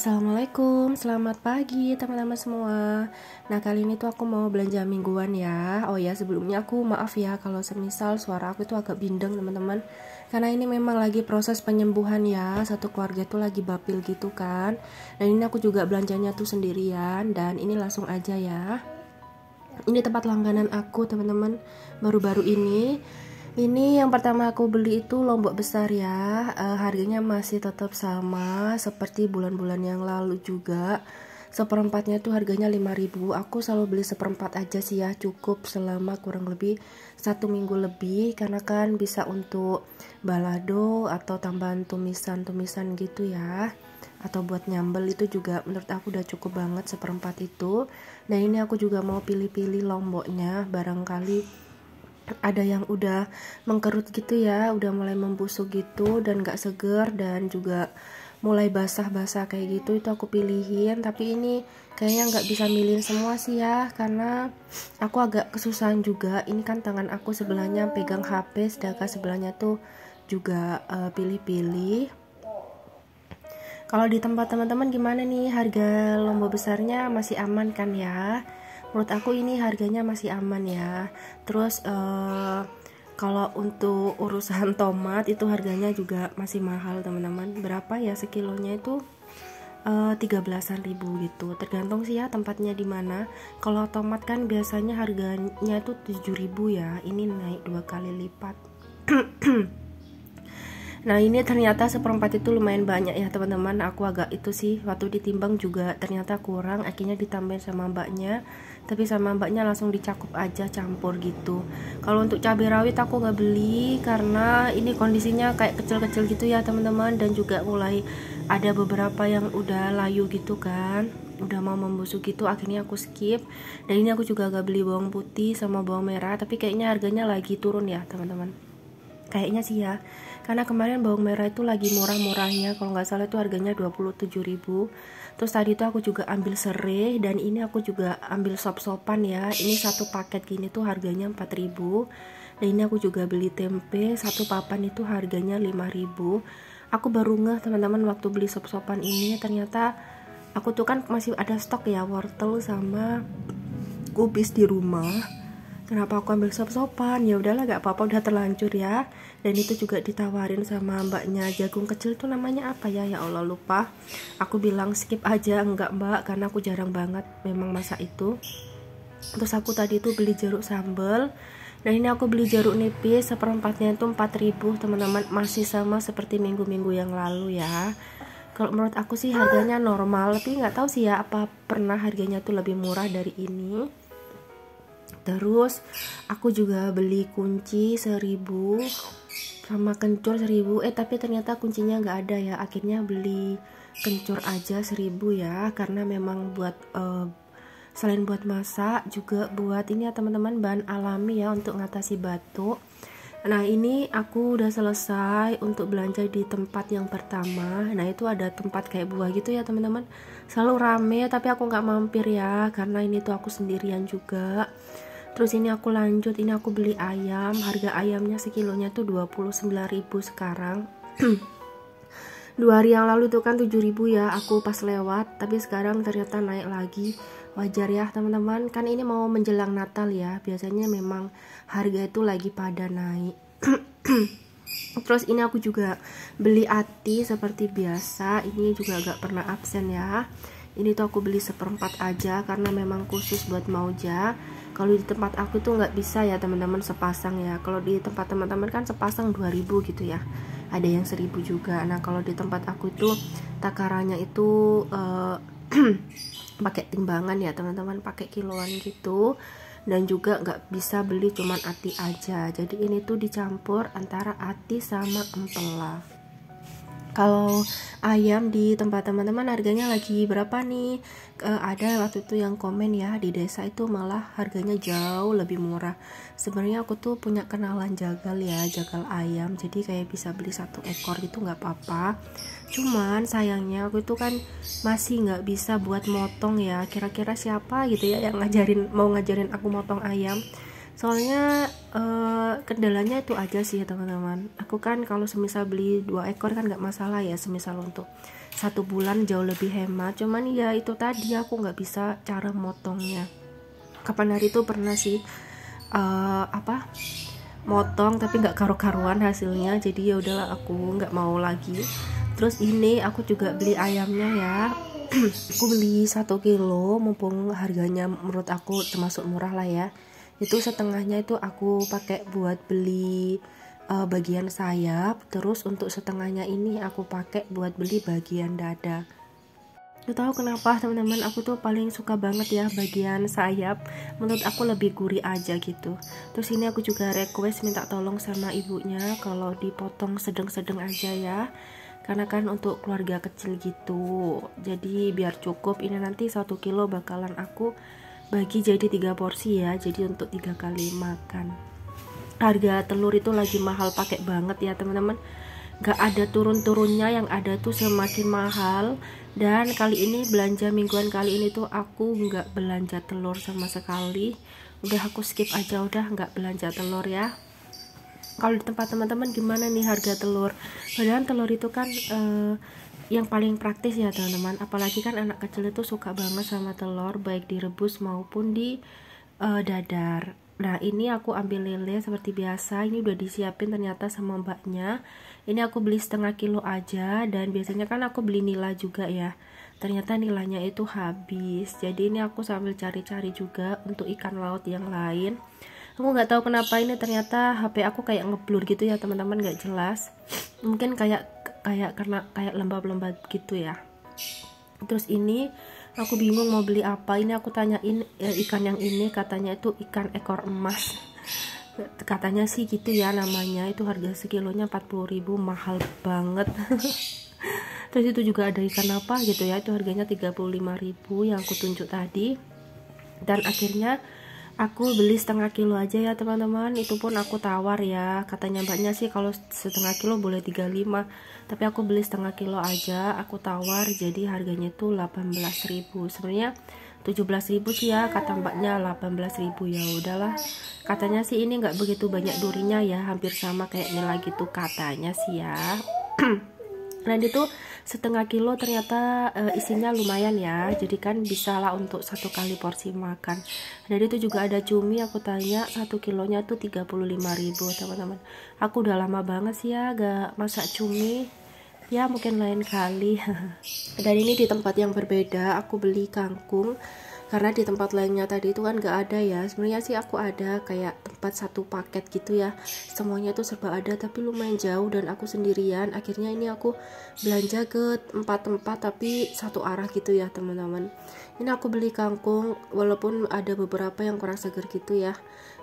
Assalamualaikum, selamat pagi teman-teman semua Nah kali ini tuh aku mau belanja mingguan ya Oh ya sebelumnya aku maaf ya kalau semisal suara aku itu agak bindeng teman-teman Karena ini memang lagi proses penyembuhan ya Satu keluarga tuh lagi bapil gitu kan Dan ini aku juga belanjanya tuh sendirian Dan ini langsung aja ya Ini tempat langganan aku teman-teman Baru-baru ini ini yang pertama aku beli itu lombok besar ya. Uh, harganya masih tetap sama seperti bulan-bulan yang lalu juga. Seperempatnya itu harganya 5000 Aku selalu beli seperempat aja sih ya, cukup selama kurang lebih satu minggu lebih karena kan bisa untuk balado atau tambahan tumisan-tumisan gitu ya. Atau buat nyambel itu juga menurut aku udah cukup banget seperempat itu. Nah ini aku juga mau pilih-pilih lomboknya barangkali ada yang udah mengkerut gitu ya udah mulai membusuk gitu dan gak seger dan juga mulai basah-basah kayak gitu itu aku pilihin tapi ini kayaknya nggak bisa milih semua sih ya karena aku agak kesusahan juga ini kan tangan aku sebelahnya pegang HP sedangkan sebelahnya tuh juga eh, pilih-pilih uh, kalau di tempat teman-teman gimana nih harga lomba besarnya masih aman kan ya menurut aku ini harganya masih aman ya terus uh, kalau untuk urusan tomat itu harganya juga masih mahal teman-teman berapa ya sekilonya itu eh, tiga uh, belasan ribu gitu tergantung sih ya tempatnya di mana kalau tomat kan biasanya harganya itu ribu ya ini naik dua kali lipat Nah ini ternyata seperempat itu lumayan banyak ya teman-teman Aku agak itu sih waktu ditimbang juga ternyata kurang Akhirnya ditambahin sama mbaknya Tapi sama mbaknya langsung dicakup aja campur gitu Kalau untuk cabai rawit aku nggak beli Karena ini kondisinya kayak kecil-kecil gitu ya teman-teman Dan juga mulai ada beberapa yang udah layu gitu kan udah mau membusuk gitu akhirnya aku skip dan ini aku juga agak beli bawang putih sama bawang merah tapi kayaknya harganya lagi turun ya teman-teman kayaknya sih ya karena kemarin bawang merah itu lagi murah-murahnya kalau nggak salah itu harganya 27.000 terus tadi itu aku juga ambil serai dan ini aku juga ambil sop-sopan ya ini satu paket gini tuh harganya 4.000 dan ini aku juga beli tempe satu papan itu harganya 5.000 aku baru ngeh teman-teman waktu beli sop-sopan ini ternyata aku tuh kan masih ada stok ya wortel sama kubis di rumah kenapa aku ambil sop-sopan ya udahlah gak apa-apa udah terlanjur ya dan itu juga ditawarin sama mbaknya jagung kecil tuh namanya apa ya ya Allah lupa aku bilang skip aja enggak mbak karena aku jarang banget memang masa itu terus aku tadi tuh beli jeruk sambal dan nah, ini aku beli jeruk nipis seperempatnya itu 4000 teman-teman masih sama seperti minggu-minggu yang lalu ya kalau menurut aku sih harganya normal tapi nggak tahu sih ya apa pernah harganya tuh lebih murah dari ini terus aku juga beli kunci seribu sama kencur seribu eh tapi ternyata kuncinya nggak ada ya akhirnya beli kencur aja seribu ya karena memang buat uh, selain buat masak juga buat ini ya teman-teman bahan alami ya untuk ngatasi batuk Nah ini aku udah selesai untuk belanja di tempat yang pertama Nah itu ada tempat kayak buah gitu ya teman-teman Selalu rame tapi aku nggak mampir ya Karena ini tuh aku sendirian juga terus ini aku lanjut ini aku beli ayam harga ayamnya sekilonya tuh 29.000 sekarang dua hari yang lalu tuh kan 7.000 ya aku pas lewat tapi sekarang ternyata naik lagi wajar ya teman-teman kan ini mau menjelang natal ya biasanya memang harga itu lagi pada naik terus ini aku juga beli ati seperti biasa ini juga agak pernah absen ya ini tuh aku beli seperempat aja karena memang khusus buat mauja kalau di tempat aku tuh nggak bisa ya teman-teman sepasang ya kalau di tempat teman-teman kan sepasang 2000 gitu ya ada yang 1000 juga nah kalau di tempat aku itu takarannya itu uh, pakai timbangan ya teman-teman pakai kiloan gitu dan juga nggak bisa beli cuman ati aja jadi ini tuh dicampur antara ati sama empela kalau ayam di tempat teman-teman harganya lagi berapa nih e, ada waktu itu yang komen ya di desa itu malah harganya jauh lebih murah sebenarnya aku tuh punya kenalan jagal ya jagal ayam jadi kayak bisa beli satu ekor gitu nggak apa-apa cuman sayangnya aku itu kan masih nggak bisa buat motong ya kira-kira siapa gitu ya yang ngajarin mau ngajarin aku motong ayam soalnya uh, kendalanya itu aja sih ya, teman-teman aku kan kalau semisal beli dua ekor kan nggak masalah ya semisal untuk satu bulan jauh lebih hemat cuman ya itu tadi aku nggak bisa cara motongnya kapan hari itu pernah sih uh, apa motong tapi nggak karu-karuan hasilnya jadi ya udahlah aku nggak mau lagi terus ini aku juga beli ayamnya ya aku beli satu kilo mumpung harganya menurut aku termasuk murah lah ya itu setengahnya itu aku pakai buat beli uh, bagian sayap terus untuk setengahnya ini aku pakai buat beli bagian dada tuh tahu kenapa teman-teman aku tuh paling suka banget ya bagian sayap Menurut aku lebih gurih aja gitu Terus ini aku juga request minta tolong sama ibunya Kalau dipotong sedang-sedang aja ya Karena kan untuk keluarga kecil gitu Jadi biar cukup ini nanti satu kilo bakalan aku bagi jadi tiga porsi ya jadi untuk tiga kali makan harga telur itu lagi mahal pakai banget ya teman-teman gak ada turun-turunnya yang ada tuh semakin mahal dan kali ini belanja mingguan kali ini tuh aku gak belanja telur sama sekali udah aku skip aja udah gak belanja telur ya kalau di tempat teman-teman gimana nih harga telur padahal telur itu kan eh, yang paling praktis ya teman-teman apalagi kan anak kecil itu suka banget sama telur baik direbus maupun di uh, dadar nah ini aku ambil lele seperti biasa ini udah disiapin ternyata sama mbaknya ini aku beli setengah kilo aja dan biasanya kan aku beli nila juga ya ternyata nilainya itu habis jadi ini aku sambil cari-cari juga untuk ikan laut yang lain aku nggak tahu kenapa ini ternyata HP aku kayak ngeblur gitu ya teman-teman nggak jelas mungkin kayak kayak karena kayak lembab-lembab gitu ya terus ini aku bingung mau beli apa ini aku tanyain eh, ikan yang ini katanya itu ikan ekor emas katanya sih gitu ya namanya itu harga sekilonya 40.000 mahal banget terus itu juga ada ikan apa gitu ya itu harganya 35.000 yang aku tunjuk tadi dan akhirnya aku beli setengah kilo aja ya teman-teman itu pun aku tawar ya katanya mbaknya sih kalau setengah kilo boleh 35 tapi aku beli setengah kilo aja aku tawar jadi harganya tuh 18.000 sebenarnya 17.000 sih ya kata mbaknya 18.000 ya udahlah katanya sih ini nggak begitu banyak durinya ya hampir sama kayak lagi tuh katanya sih ya Randy itu setengah kilo ternyata e, isinya lumayan ya jadi kan bisa lah untuk satu kali porsi makan Jadi itu juga ada cumi aku tanya satu kilonya tuh 35.000 teman-teman aku udah lama banget sih ya gak masak cumi ya mungkin lain kali dan ini di tempat yang berbeda aku beli kangkung karena di tempat lainnya tadi itu kan gak ada ya sebenarnya sih aku ada kayak tempat satu paket gitu ya semuanya tuh serba ada tapi lumayan jauh dan aku sendirian akhirnya ini aku belanja ke empat tempat tapi satu arah gitu ya teman-teman ini aku beli kangkung walaupun ada beberapa yang kurang segar gitu ya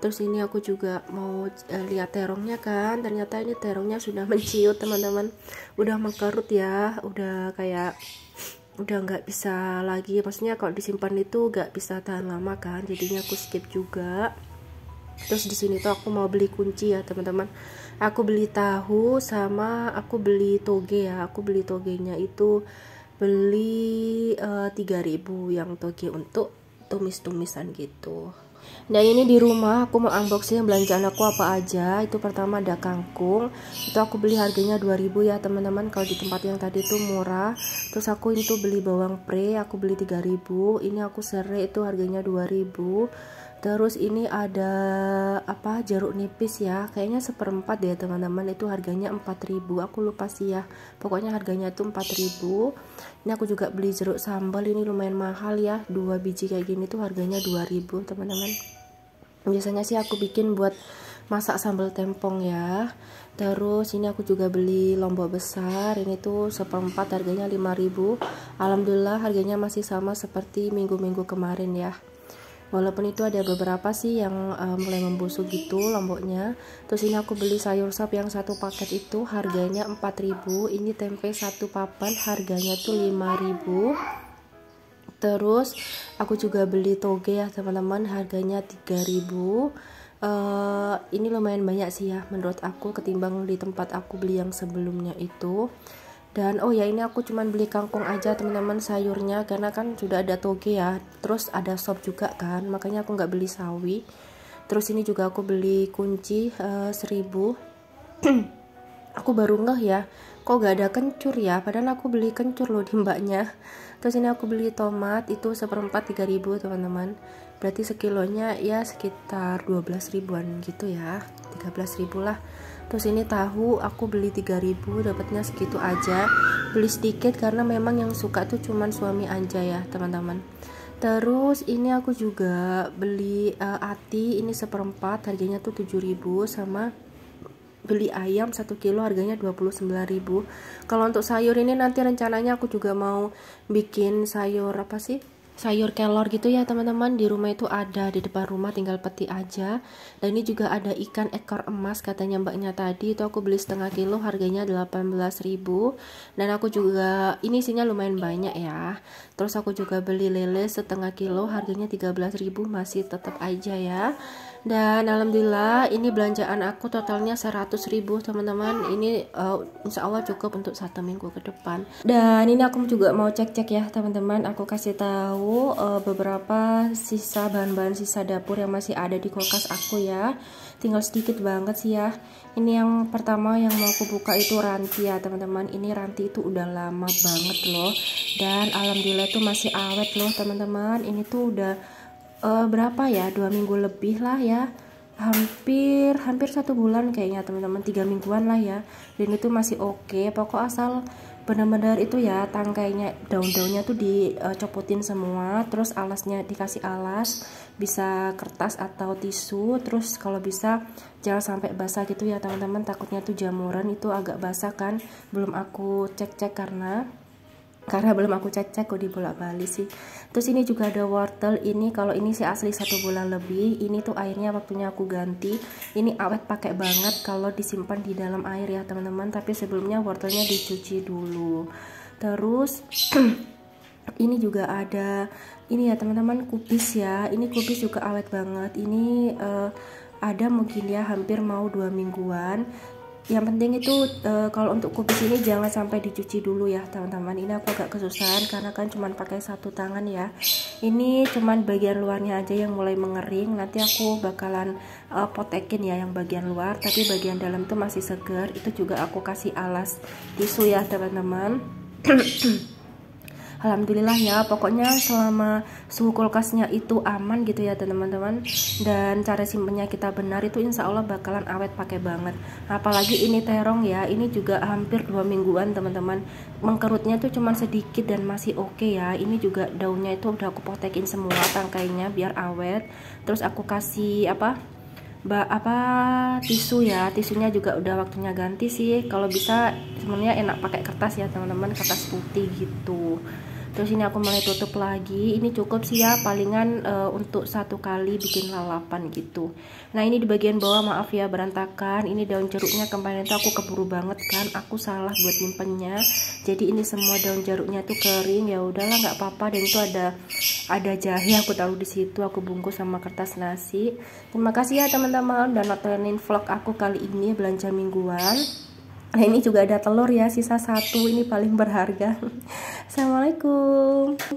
terus ini aku juga mau uh, lihat terongnya kan ternyata ini terongnya sudah menciut teman-teman udah mengkerut ya udah kayak udah nggak bisa lagi maksudnya kalau disimpan itu nggak bisa tahan lama kan jadinya aku skip juga terus di sini tuh aku mau beli kunci ya teman-teman aku beli tahu sama aku beli toge ya aku beli togenya itu beli uh, eh, 3000 yang toge untuk tumis-tumisan gitu dan ini di rumah aku mau unboxing belanjaan aku apa aja itu pertama ada kangkung itu aku beli harganya 2000 ya teman-teman kalau di tempat yang tadi itu murah terus aku itu beli bawang pre aku beli 3000 ini aku serai itu harganya 2000 terus ini ada apa jeruk nipis ya kayaknya seperempat deh teman-teman itu harganya 4000 aku lupa sih ya pokoknya harganya itu 4000 ini aku juga beli jeruk sambal ini lumayan mahal ya dua biji kayak gini tuh harganya 2000 teman-teman biasanya sih aku bikin buat masak sambal tempong ya terus ini aku juga beli lombok besar ini tuh seperempat harganya 5000 Alhamdulillah harganya masih sama seperti minggu-minggu kemarin ya walaupun itu ada beberapa sih yang uh, mulai membusuk gitu lomboknya terus ini aku beli sayur sop yang satu paket itu harganya 4000 ini tempe satu papan harganya tuh 5000 terus aku juga beli toge ya teman-teman harganya 3000 Uh, eh, ini lumayan banyak sih ya menurut aku ketimbang di tempat aku beli yang sebelumnya itu dan oh ya ini aku cuman beli kangkung aja teman-teman sayurnya karena kan sudah ada toge ya terus ada sop juga kan makanya aku nggak beli sawi terus ini juga aku beli kunci uh, seribu aku baru ngeh ya kok gak ada kencur ya padahal aku beli kencur loh di mbaknya terus ini aku beli tomat itu seperempat 3000 teman-teman berarti sekilonya ya sekitar 12 ribuan gitu ya 13 ribu lah terus ini tahu aku beli ribu dapatnya segitu aja beli sedikit karena memang yang suka tuh cuman suami aja ya teman-teman terus ini aku juga beli uh, ati ini seperempat harganya tuh ribu sama beli ayam 1 kilo harganya 29.000 kalau untuk sayur ini nanti rencananya aku juga mau bikin sayur apa sih sayur kelor gitu ya teman-teman di rumah itu ada di depan rumah tinggal peti aja dan ini juga ada ikan ekor emas katanya mbaknya tadi itu aku beli setengah kilo harganya 18.000 dan aku juga ini isinya lumayan banyak ya terus aku juga beli lele setengah kilo harganya 13.000 masih tetap aja ya dan alhamdulillah ini belanjaan aku totalnya 100 ribu teman-teman ini uh, insya Allah cukup untuk satu minggu ke depan dan ini aku juga mau cek-cek ya teman-teman aku kasih tahu uh, beberapa sisa bahan-bahan sisa dapur yang masih ada di kulkas aku ya tinggal sedikit banget sih ya ini yang pertama yang mau aku buka itu ranti ya teman-teman ini ranti itu udah lama banget loh dan alhamdulillah tuh masih awet loh teman-teman ini tuh udah uh, berapa ya dua minggu lebih lah ya hampir hampir satu bulan kayaknya teman-teman tiga mingguan lah ya dan itu masih oke okay. pokok asal benar-benar itu ya tangkainya daun-daunnya tuh dicopotin eh, semua terus alasnya dikasih alas bisa kertas atau tisu terus kalau bisa jangan sampai basah gitu ya teman-teman takutnya tuh jamuran itu agak basah kan belum aku cek-cek karena karena belum aku cek-cek kok bolak balik sih terus ini juga ada wortel ini kalau ini sih asli satu bulan lebih ini tuh airnya waktunya aku ganti ini awet pakai banget kalau disimpan di dalam air ya teman-teman tapi sebelumnya wortelnya dicuci dulu terus ini juga ada ini ya teman-teman kubis ya ini kubis juga awet banget ini uh, ada mungkin ya hampir mau dua mingguan yang penting itu e, kalau untuk kubis ini jangan sampai dicuci dulu ya teman-teman ini aku agak kesusahan karena kan cuman pakai satu tangan ya ini cuman bagian luarnya aja yang mulai mengering nanti aku bakalan e, potekin ya yang bagian luar tapi bagian dalam itu masih segar. itu juga aku kasih alas tisu ya teman-teman alhamdulillah ya pokoknya selama suhu kulkasnya itu aman gitu ya teman-teman dan cara simpennya kita benar itu insya Allah bakalan awet pakai banget apalagi ini terong ya ini juga hampir dua mingguan teman-teman mengkerutnya tuh cuman sedikit dan masih oke okay ya ini juga daunnya itu udah aku potekin semua tangkainya biar awet terus aku kasih apa ba apa tisu ya tisunya juga udah waktunya ganti sih kalau bisa sebenarnya enak pakai kertas ya teman-teman kertas putih gitu terus ini aku mulai tutup lagi ini cukup sih ya palingan e, untuk satu kali bikin lalapan gitu nah ini di bagian bawah maaf ya berantakan ini daun jeruknya kemarin tuh aku keburu banget kan aku salah buat nyimpennya jadi ini semua daun jeruknya tuh kering ya udahlah nggak apa-apa dan itu ada ada jahe aku taruh di situ aku bungkus sama kertas nasi terima kasih ya teman-teman dan nontonin vlog aku kali ini belanja mingguan Nah ini juga ada telur ya sisa satu ini paling berharga. Assalamualaikum.